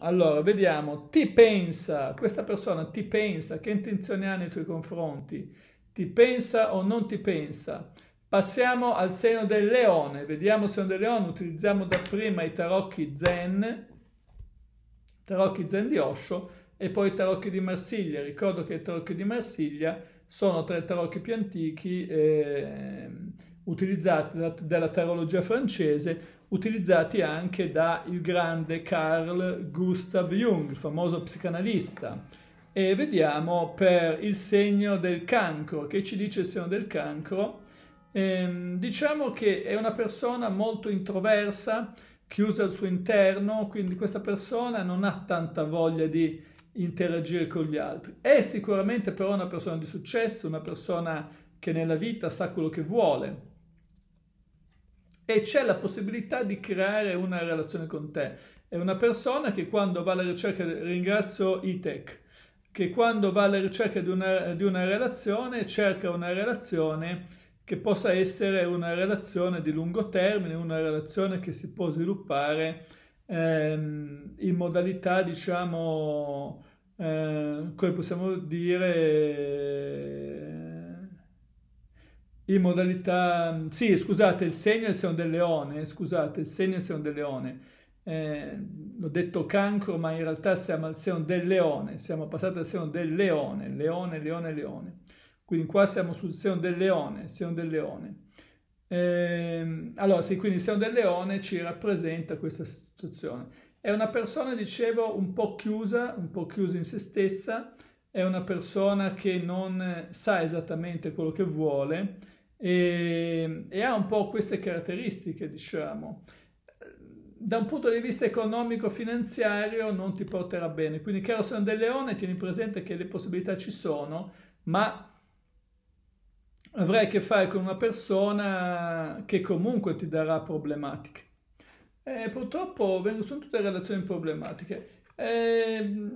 Allora, vediamo, ti pensa, questa persona ti pensa, che intenzioni ha nei tuoi confronti? Ti pensa o non ti pensa? Passiamo al seno del leone, vediamo il seno del leone, utilizziamo dapprima i tarocchi zen, tarocchi zen di Osho e poi i tarocchi di Marsiglia. Ricordo che i tarocchi di Marsiglia sono tra i tarocchi più antichi eh, utilizzati dalla tarologia francese utilizzati anche da il grande Carl Gustav Jung, il famoso psicanalista. E vediamo per il segno del cancro, che ci dice il segno del cancro? Ehm, diciamo che è una persona molto introversa, chiusa al suo interno, quindi questa persona non ha tanta voglia di interagire con gli altri. È sicuramente però una persona di successo, una persona che nella vita sa quello che vuole, e c'è la possibilità di creare una relazione con te. È una persona che quando va alla ricerca, ringrazio ITEC, che quando va alla ricerca di una, di una relazione cerca una relazione che possa essere una relazione di lungo termine, una relazione che si può sviluppare ehm, in modalità, diciamo, eh, come possiamo dire, in modalità... Sì, scusate, il segno è il segno del leone, scusate, il segno è il segno del leone. Eh, ho detto cancro, ma in realtà siamo al segno del leone, siamo passati al segno del leone, leone, leone, leone. Quindi qua siamo sul segno del leone, segno del leone. Eh, allora, sì, quindi il segno del leone ci rappresenta questa situazione. È una persona, dicevo, un po' chiusa, un po' chiusa in se stessa, è una persona che non sa esattamente quello che vuole, e, e ha un po' queste caratteristiche, diciamo. Da un punto di vista economico-finanziario non ti porterà bene, quindi caro San del Leone tieni presente che le possibilità ci sono, ma avrai a che fare con una persona che comunque ti darà problematiche. E purtroppo sono tutte relazioni problematiche. E,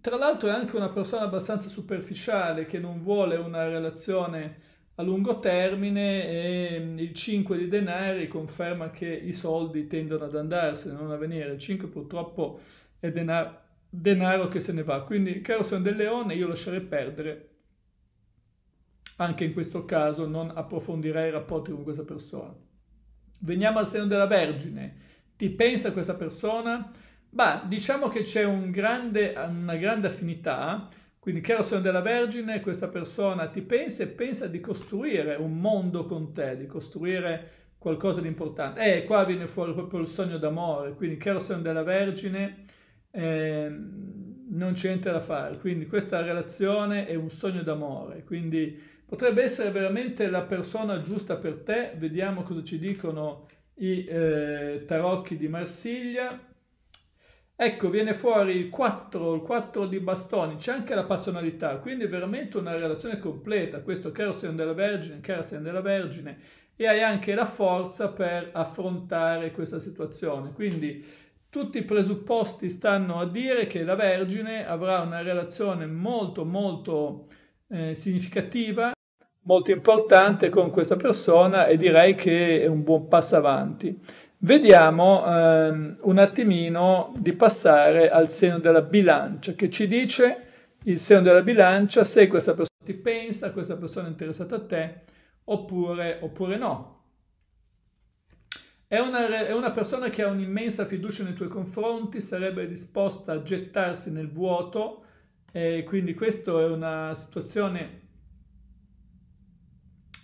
tra l'altro è anche una persona abbastanza superficiale che non vuole una relazione a lungo termine e mm, il 5 di denari conferma che i soldi tendono ad andarsene, non a venire. Il 5 purtroppo è denaro, denaro che se ne va. Quindi, caro San del Leone, io lascerei perdere. Anche in questo caso non approfondirei i rapporti con questa persona. Veniamo al seno della Vergine. Ti pensa questa persona? Beh, diciamo che c'è un grande, una grande affinità quindi caro Signore della Vergine, questa persona ti pensa e pensa di costruire un mondo con te, di costruire qualcosa di importante. E eh, qua viene fuori proprio il sogno d'amore, quindi caro Signore della Vergine, eh, non c'è niente da fare. Quindi questa relazione è un sogno d'amore, quindi potrebbe essere veramente la persona giusta per te. Vediamo cosa ci dicono i eh, tarocchi di Marsiglia. Ecco, viene fuori il 4, il 4 di bastoni, c'è anche la passionalità, quindi è veramente una relazione completa, questo Kersen della Vergine, Kersen della Vergine, e hai anche la forza per affrontare questa situazione. Quindi tutti i presupposti stanno a dire che la Vergine avrà una relazione molto molto eh, significativa, molto importante con questa persona e direi che è un buon passo avanti. Vediamo ehm, un attimino di passare al seno della bilancia che ci dice il seno della bilancia se questa persona ti pensa, questa persona è interessata a te oppure, oppure no. È una, è una persona che ha un'immensa fiducia nei tuoi confronti, sarebbe disposta a gettarsi nel vuoto, e quindi questa è una situazione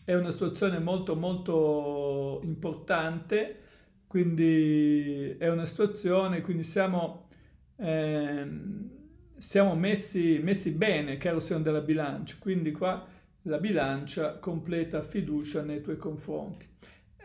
è una situazione molto molto importante quindi è una situazione, quindi siamo, eh, siamo messi, messi bene, caro Signore della bilancia. Quindi qua la bilancia completa fiducia nei tuoi confronti.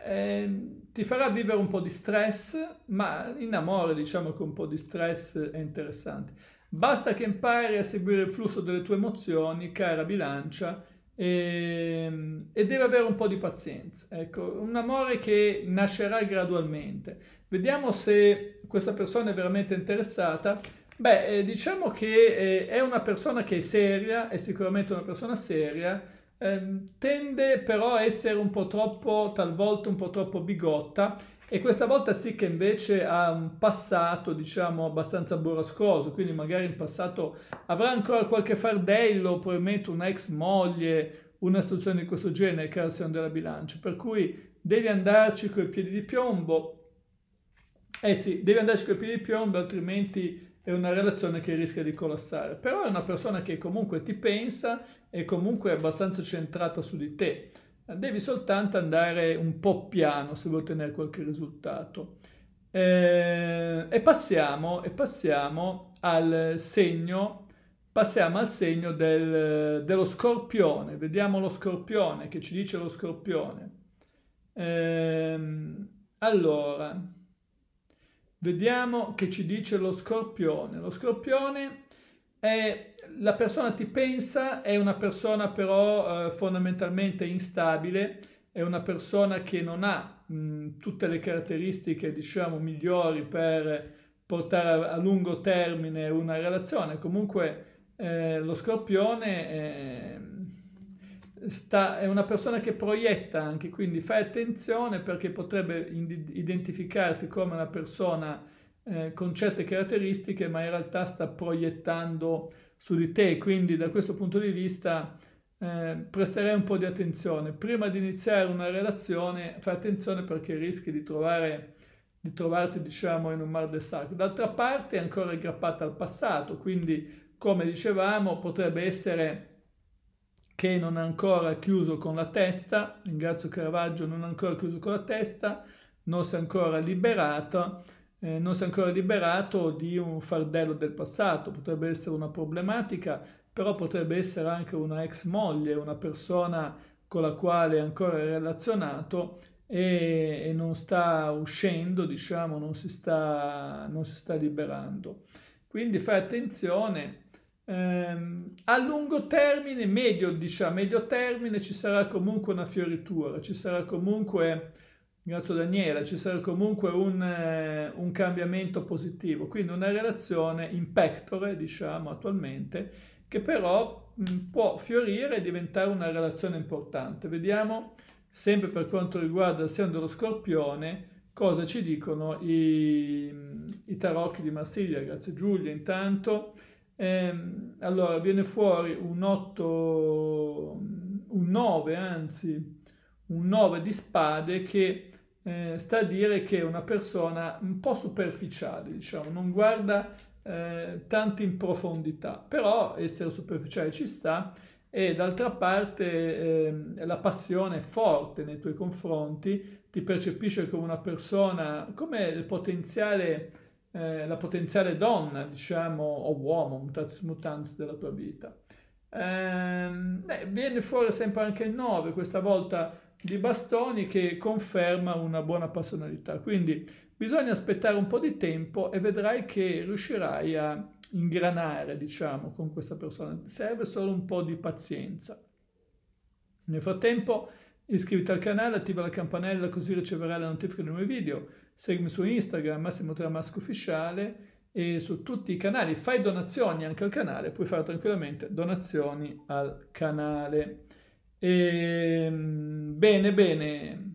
Eh, ti farà vivere un po' di stress, ma in amore diciamo che un po' di stress è interessante. Basta che impari a seguire il flusso delle tue emozioni, cara bilancia, e, ehm, e, deve avere un po' di pazienza. Ecco, un amore che nascerà gradualmente. Vediamo se questa persona è veramente interessata. Beh, eh, diciamo che eh, è una persona che è seria, è sicuramente una persona seria, ehm, tende però a essere un po' troppo, talvolta un po' troppo bigotta e questa volta sì che invece ha un passato, diciamo, abbastanza burrascoso, quindi magari in passato avrà ancora qualche fardello, probabilmente una ex moglie, una situazione di questo genere, creazione della bilancia. Per cui devi andarci coi piedi di piombo. Eh sì, devi andarci coi piedi di piombo, altrimenti è una relazione che rischia di collassare. Però è una persona che comunque ti pensa e comunque è abbastanza centrata su di te devi soltanto andare un po' piano se vuoi ottenere qualche risultato. Eh, e, passiamo, e passiamo al segno, passiamo al segno del, dello scorpione. Vediamo lo scorpione, che ci dice lo scorpione. Eh, allora, vediamo che ci dice lo scorpione. Lo scorpione è, la persona ti pensa, è una persona però eh, fondamentalmente instabile, è una persona che non ha mh, tutte le caratteristiche, diciamo, migliori per portare a, a lungo termine una relazione. Comunque eh, lo scorpione è, eh, sta, è una persona che proietta anche, quindi fai attenzione perché potrebbe identificarti come una persona eh, con certe caratteristiche, ma in realtà sta proiettando su di te. Quindi da questo punto di vista eh, presterei un po' di attenzione. Prima di iniziare una relazione, fai attenzione perché rischi di, trovare, di trovarti, diciamo, in un mar del sacro. D'altra parte è ancora aggrappata al passato, quindi, come dicevamo, potrebbe essere che non ha ancora chiuso con la testa, ringrazio Caravaggio, non ha ancora chiuso con la testa, non si è ancora liberato eh, non si è ancora liberato di un fardello del passato, potrebbe essere una problematica, però potrebbe essere anche una ex moglie, una persona con la quale è ancora relazionato e, e non sta uscendo, diciamo, non si sta, non si sta liberando. Quindi fai attenzione. Ehm, a lungo termine, medio, diciamo, medio termine ci sarà comunque una fioritura, ci sarà comunque Grazie Daniela, ci sarà comunque un, eh, un, cambiamento positivo, quindi una relazione in pectore, diciamo, attualmente, che però mh, mm, può fiorire e diventare una relazione importante. Vediamo, sempre per quanto riguarda il segno dello scorpione, cosa ci dicono i, mm, i tarocchi di Marsiglia. Grazie Giulia, intanto. Ehm, allora, viene fuori un 8, mm, un 9, anzi, un 9 di spade che eh, sta a dire che è una persona un po' superficiale, diciamo, non guarda eh, tanto in profondità, però essere superficiale ci sta e d'altra parte eh, la passione è forte nei tuoi confronti, ti percepisce come una persona, come potenziale, eh, la potenziale donna, diciamo, o uomo, mutatis mutans della tua vita. Ehm, viene fuori sempre anche il 9, questa volta di bastoni che conferma una buona personalità. Quindi bisogna aspettare un po' di tempo e vedrai che riuscirai a ingranare, diciamo, con questa persona. Serve solo un po' di pazienza. Nel frattempo iscriviti al canale, attiva la campanella così riceverai le notifiche dei nuovi video. Seguimi su Instagram, Massimo Tramasco Ufficiale e su tutti i canali. Fai donazioni anche al canale, puoi fare tranquillamente donazioni al canale. E, ehm, bene, bene.